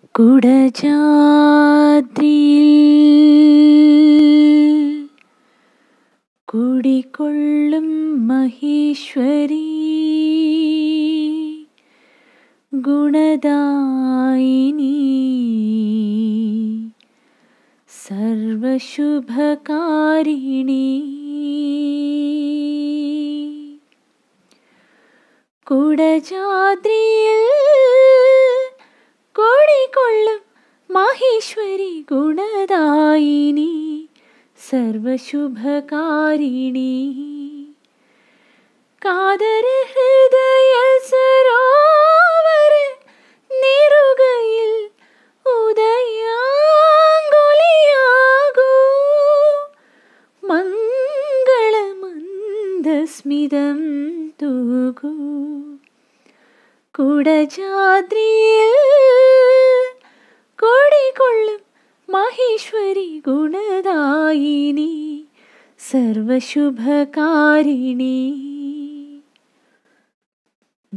डजा कुडिकल् महेश्वरी गुणदायिनी सर्वशुभकारिणी कुडज्री കോടിക്കൊള്ളും മഹേശ്വരി ഗുണദായിനി സർവശുഭകാരിണി കാതര ഹൃദയ സരോവര നിറുകയിൽ ഉദയാങ്കുലിയാകൂ മംഗളമന്ദസ്മിതം തൂകൂ കുടജാദ്രിയിൽ माहेश्वरि गुणदयिनी सर्वाशुभकारिणी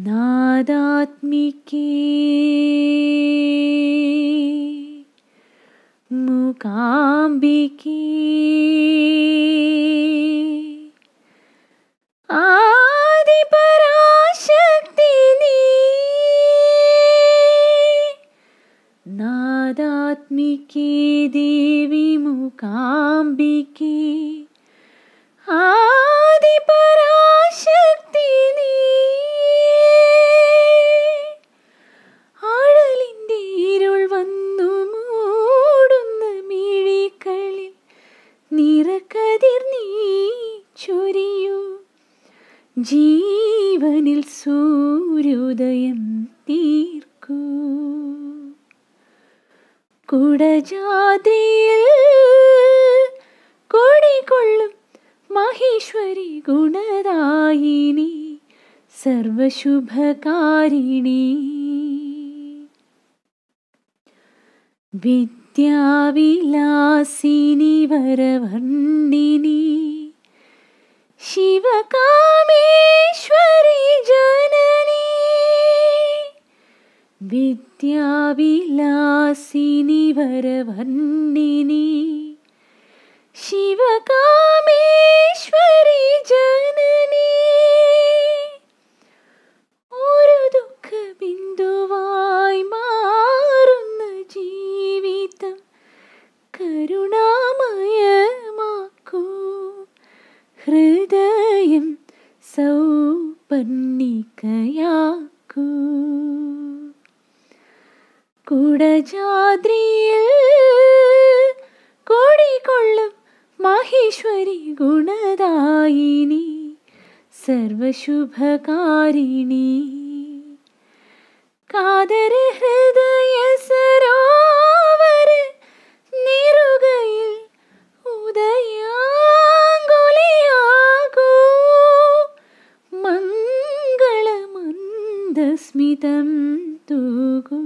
नादात्मिके मुकाम्बिके ആത്മികേ ദേവി മുഖാംബികേ ആദിപരാശക്തി നീ ആഴലിൻ്റെ ഇരുൾ വന്നു മൂടുന്ന മിഴികളിൽ നിറക്കതിർ നീ ചൊരിയൂ ജീവനിൽ സൂര്യോദയ കുടജാതിയിൽ കൊള്ളും മഹേശ്വരി ഗുണദായിനി സർവശുഭകാരിണി വിദ്യാവിലാസിനി വരവണ്ണി വിദ്യാവിലാസിനി വരവർണ്ണിനി ശിവകാമേശ്വരി ജനനി ഒരു ദുഃഖ ബിന്ദുവായി മാറുന്ന ജീവിതം കരുണാമയമാക്കൂ ഹൃദയം സൗപർണികയാക്കൂ കുടജാദ്രിയിൽ കോടിക്കൊള്ളും മഹേശ്വരി ഗുണദായിനി സർവശുഭകാരിണി കാതര ഹൃദയ സരോവര നിറുകയിൽ ഉദയാങ്കുലിയാകൂ മംഗളമന്ദസ്മിതം തൂകൂ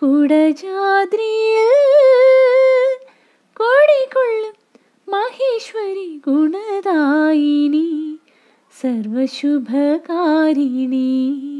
കുടജാദ്രിയിൽ കോടികൊള്ളും മഹേശ്വരി ഗുണദായിനി സർവശുഭകാരിണി